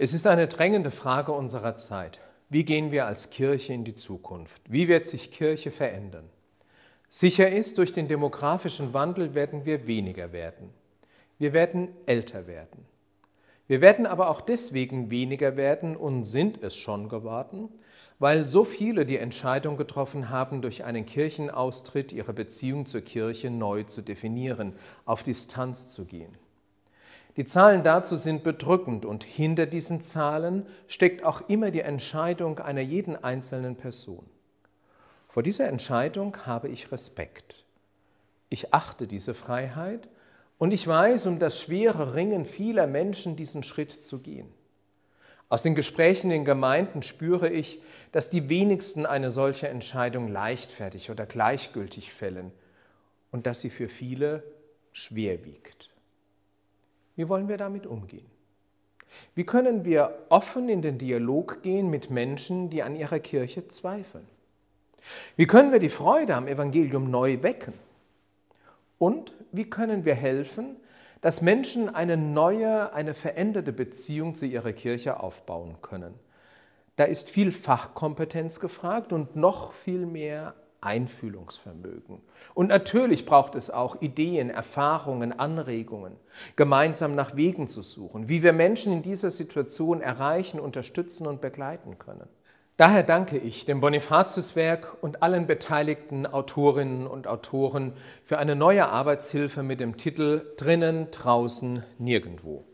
Es ist eine drängende Frage unserer Zeit. Wie gehen wir als Kirche in die Zukunft? Wie wird sich Kirche verändern? Sicher ist, durch den demografischen Wandel werden wir weniger werden. Wir werden älter werden. Wir werden aber auch deswegen weniger werden und sind es schon geworden, weil so viele die Entscheidung getroffen haben, durch einen Kirchenaustritt ihre Beziehung zur Kirche neu zu definieren, auf Distanz zu gehen. Die Zahlen dazu sind bedrückend und hinter diesen Zahlen steckt auch immer die Entscheidung einer jeden einzelnen Person. Vor dieser Entscheidung habe ich Respekt. Ich achte diese Freiheit und ich weiß um das schwere Ringen vieler Menschen, diesen Schritt zu gehen. Aus den Gesprächen in Gemeinden spüre ich, dass die wenigsten eine solche Entscheidung leichtfertig oder gleichgültig fällen und dass sie für viele schwer wiegt. Wie wollen wir damit umgehen? Wie können wir offen in den Dialog gehen mit Menschen, die an ihrer Kirche zweifeln? Wie können wir die Freude am Evangelium neu wecken? Und wie können wir helfen, dass Menschen eine neue, eine veränderte Beziehung zu ihrer Kirche aufbauen können? Da ist viel Fachkompetenz gefragt und noch viel mehr Einfühlungsvermögen. Und natürlich braucht es auch Ideen, Erfahrungen, Anregungen, gemeinsam nach Wegen zu suchen, wie wir Menschen in dieser Situation erreichen, unterstützen und begleiten können. Daher danke ich dem Bonifatiuswerk und allen beteiligten Autorinnen und Autoren für eine neue Arbeitshilfe mit dem Titel Drinnen, draußen, nirgendwo.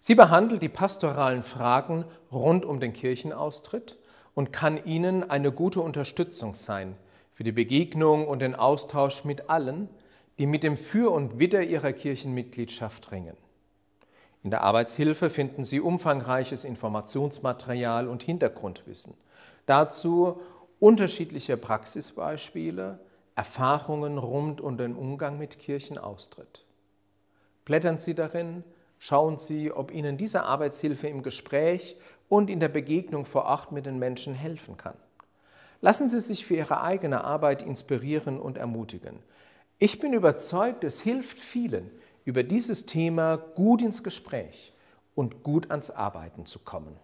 Sie behandelt die pastoralen Fragen rund um den Kirchenaustritt und kann Ihnen eine gute Unterstützung sein für die Begegnung und den Austausch mit allen, die mit dem Für und Wider ihrer Kirchenmitgliedschaft ringen. In der Arbeitshilfe finden Sie umfangreiches Informationsmaterial und Hintergrundwissen. Dazu unterschiedliche Praxisbeispiele, Erfahrungen rund um den Umgang mit Kirchenaustritt. Blättern Sie darin, schauen Sie, ob Ihnen diese Arbeitshilfe im Gespräch und in der Begegnung vor Ort mit den Menschen helfen kann. Lassen Sie sich für Ihre eigene Arbeit inspirieren und ermutigen. Ich bin überzeugt, es hilft vielen, über dieses Thema gut ins Gespräch und gut ans Arbeiten zu kommen.